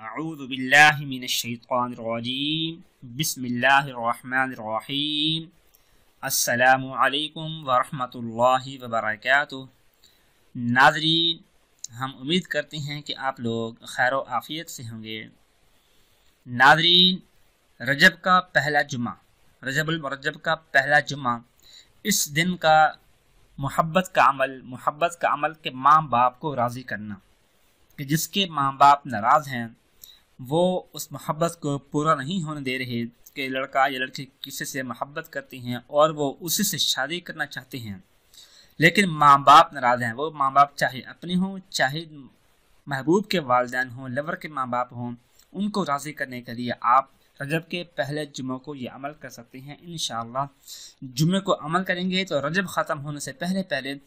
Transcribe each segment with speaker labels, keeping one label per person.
Speaker 1: أعوذ بالله من الشيطان الرجيم بسم الله الرحمن الرحيم अस्सलाम वालेकुम वरहमतुल्लाहि वबरकातुह नाजरीन हम उम्मीद करते हैं कि आप लोग खैर आफ़ियत से होंगे नाजरीन रजब का पहला जुमा रजबुल रजब का पहला जुमा इस दिन का मोहब्बत का अमल मोहब्बत का अमल के माँ बाप को राज़ी करना कि जिसके माँ बाप नाराज़ हैं वो उस मोहब्बत को पूरा नहीं होने दे रहे कि लड़का या लड़की किसी से मोहब्बत करती हैं और वो उसी से शादी करना चाहते हैं लेकिन माँ बाप नाराज़ हैं वो माँ बाप चाहे अपने हों चाहे महबूब के वालदेन हों लवर के माँ बाप हों उनको राज़ी करने के लिए आप रजब के पहले जुम्मे को ये अमल कर सकते हैं इन जुमे को अमल करेंगे तो रजब ख़त्म होने से पहले पहले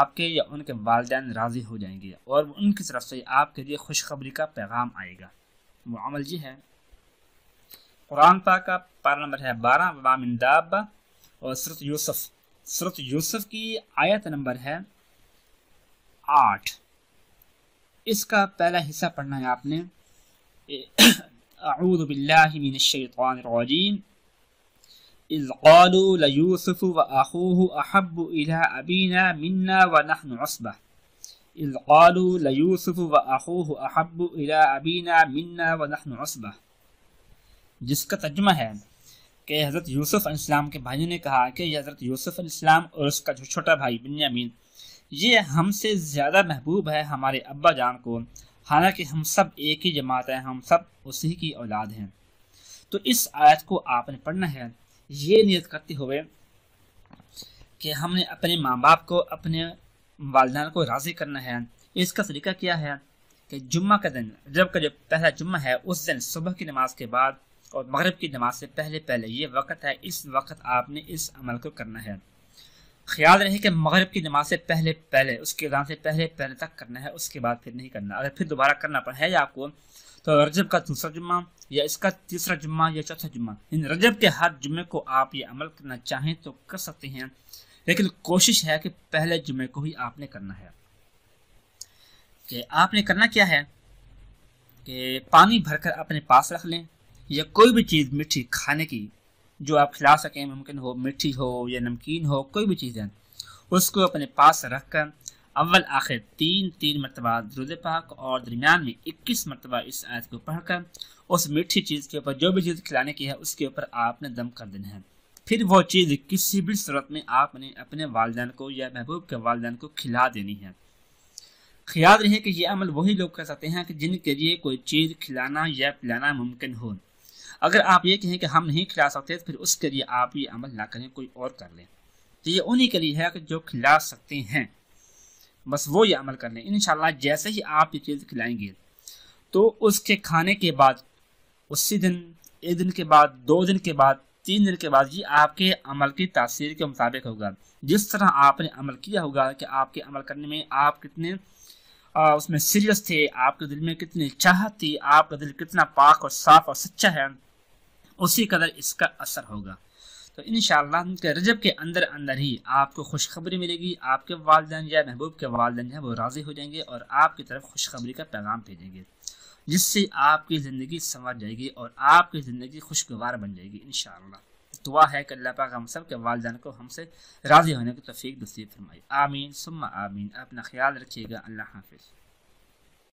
Speaker 1: आपके या उनके वालदे राज़ी हो जाएंगे और उनकी तरफ से आपके लिए खुशखबरी का पैगाम आएगा मामल जी है कुरान पाक का पारा नंबर है बारह वामदाब और सरत यूसुफ सरत यूसुफ की आयत नंबर है आठ इसका पहला हिस्सा पढ़ना है आपने अऊदबिल्लिमिनशैतवानरजीम إذ قالوا ليوسف وأخوه أحب إلى أبينا منا ونحن عصبة إذ قالوا ليوسف وأخوه أحب إلى أبيना منا ونحن عصبة जिसका तर्जमा है कि हज़रत यूसुफ इस्लाम के भाइयों ने कहा कि यह हज़रत यूसुफ इस्लाम और उसका जो छोटा भाई बिन्यामीन ये हमसे ज़्यादा महबूब है हमारे अब्बा जान को हालांकि हम सब एक ही जमात हैं हम सब उसी की औलाद हैं तो इस आयत को आपने पढ़ना है ये नियत करते हुए कि हमने अपने माँ बाप को अपने वालदे को राज़ी करना है इसका तरीका क्या है कि जुम्मा का दिन रब का जो पहला जुम्मा है उस दिन सुबह की नमाज के बाद और मगरब की नमाज से पहले पहले ये वक्त है इस वक्त आपने इस अमल को करना है ख्याल रहे कि मगरब की नमाज से पहले पहले उसके अजान से पहले पहले तक करना है उसके बाद फिर नहीं करना अगर फिर दोबारा करना पड़ा है आपको तो रजब का दूसरा जुम्मा या इसका तीसरा जुम्मा या चौथा जुम्मा इन रजब के हर जुम्मे को आप ये अमल करना चाहें तो कर सकते हैं लेकिन कोशिश है कि पहले जुमे को ही आपने करना है कि आपने करना क्या है कि पानी भरकर अपने पास रख लें या कोई भी चीज़ मीठी खाने की जो आप खिला सकें मुमकिन हो मीठी हो या नमकीन हो कोई भी चीज़ है उसको अपने पास रख कर अव्वल आखिर तीन तीन मरतबा दरुद पाक और दरमियान में इक्कीस मरतबा इस आयत को पढ़कर उस मीठी चीज़ के ऊपर जो भी चीज़ खिलाने की है उसके ऊपर आपने दम कर देना है फिर वो चीज़ किसी भी सूरत में आपने अपने वालदेन को या महबूब के वालदेन को खिला देनी है ख्याल रहे कि यह अमल वही लोग कर सकते हैं कि जिनके लिए कोई चीज़ खिलाना या पिलाना मुमकिन हो अगर आप ये कहें कि हम नहीं खिला सकते तो फिर उसके लिए आप ये अमल ना करें कोई और कर लें तो ये उन्हीं के लिए है कि जो खिला सकते हैं बस वो ये अमल कर लें इन जैसे ही आप ये चीज़ खिलाएंगे तो उसके खाने के बाद उसी दिन एक दिन के बाद दो दिन के बाद तीन दिन के बाद ये आपके अमल की तासीर के मुताबिक होगा जिस तरह आपने अमल किया होगा कि आपके अमल करने में आप कितने आ, उसमें सीरियस थे आपके दिल में कितनी चाहत थी आपका दिल कितना पाक और साफ और सच्चा है उसी कदर इसका असर होगा तो इन के रजब के अंदर अंदर ही आपको खुशखबरी मिलेगी आपके वालदेन या महबूब के वालदे हैं वो राज़ी हो जाएंगे और आपकी तरफ खुशखबरी का पैगाम भेजेंगे जिससे आपकी ज़िंदगी संवर जाएगी और आपकी ज़िंदगी खुशगवार बन जाएगी इन दुआ है कि अल्लाह पाक हम सब के वालदान को हमसे राज़ी होने की तफीक दस्ती फरमाई आमीन सुम्मा आमीन अपना ख्याल रखिएगा अल्लाह हाफिज़